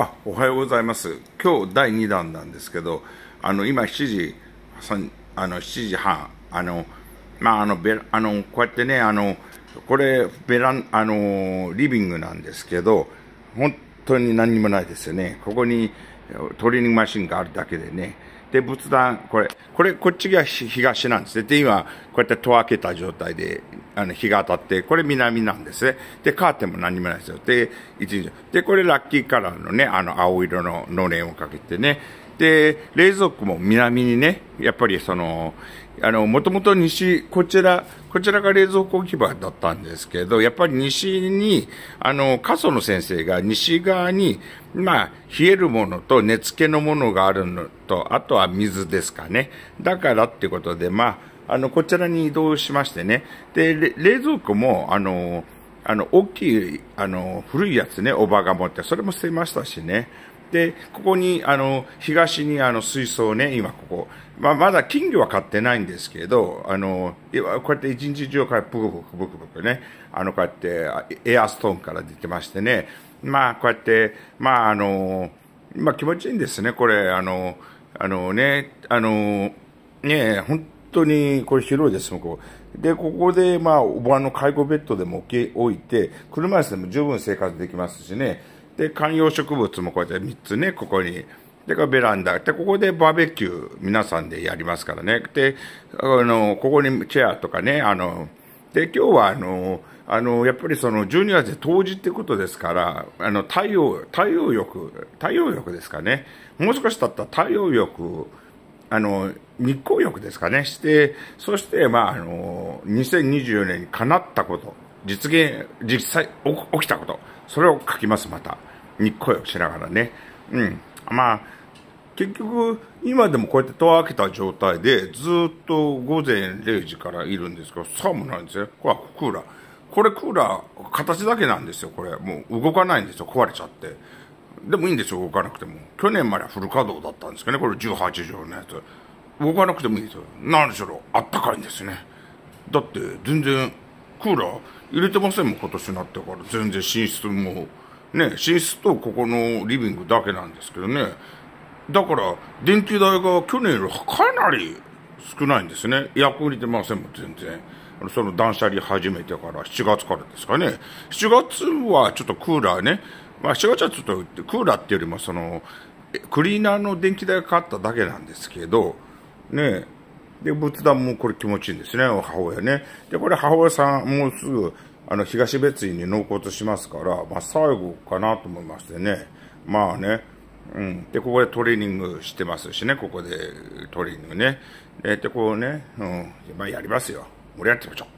あおはようございます今日第2弾なんですけどあの今7時あの7時半あのまああのベあのこうやってねあのこれベランあのリビングなんですけど本当に何にもないですよねここにトレーニングマシンがあるだけでね。で、仏壇、これ、これ、こっちが東なんですね。で、今、こうやって戸を開けた状態で、あの、日が当たって、これ南なんですね。で、カーテンも何もないですよ。で、一日。で、これラッキーカラーのね、あの、青色ののれんをかけてね。で、冷蔵庫も南にね、やっぱりその、あの、もともと西、こちら、こちらが冷蔵庫置き場だったんですけど、やっぱり西に、あの、過疎の先生が西側に、まあ、冷えるものと寝付けのものがあるのと、あとは水ですかね。だからってことで、まあ、あの、こちらに移動しましてね。で、冷蔵庫も、あの、あの、大きい、あの、古いやつね、おばが持って、それも捨てましたしね。で、ここに、あの、東にあの水槽ね、今ここ。まあ、まだ金魚は飼ってないんですけど、あの、こうやって一日中からブクブクブクブクね、あの、こうやってエアストーンから出てましてね、まあ、こうやって、まあ、あの、まあ、気持ちいいんですね、これ、あの、あのね、あの、ね、本当にこれ広いですもこう。で、ここで、まあ、おばの介護ベッドでも置いて、車椅子でも十分生活できますしね、で、観葉植物もこうやって3つね、ここに。で、ベランダ。で、ここでバーベキュー皆さんでやりますからね。で、あの、ここにチェアとかね、あの、で、今日はあの、あの、やっぱりその12月で冬至ってことですから、あの、太陽、太陽浴、太陽浴ですかね。もう少し経ったら太陽浴、あの、日光浴ですかね。して、そして、まあ、あの、2024年にかなったこと。実現、実際起きたこと、それを書きます、また。にこよしながらね。うん。まあ、結局、今でもこうやって戸を開けた状態で、ずっと午前0時からいるんですけど、寒ないんですよ。これはクーラー。これクーラー、形だけなんですよ、これ。もう動かないんですよ、壊れちゃって。でもいいんですよ、動かなくても。去年まではフル稼働だったんですけどね、これ18畳のやつ。動かなくてもいいですよ。何しろ、あったかいんですね。だって、全然、クーラー、入れてませんもん、今年になってから。全然寝室も。ね、寝室とここのリビングだけなんですけどね。だから、電気代が去年よりかなり少ないんですね。役に出ませんもん、全然。その断捨離始めてから7月からですかね。7月はちょっとクーラーね。まあ7月はちょっとクーラーっていうよりもその、クリーナーの電気代がかかっただけなんですけど、ね、で、仏壇もこれ気持ちいいんですね、母親ね。で、これ母親さん、もうすぐ、あの、東別院に納骨しますから、まあ、最後かなと思いましてね。まあね、うん。で、ここでトレーニングしてますしね、ここでトレーニングね。で、でこうね、うん。まあ、やりますよ。盛り上がってみましょう。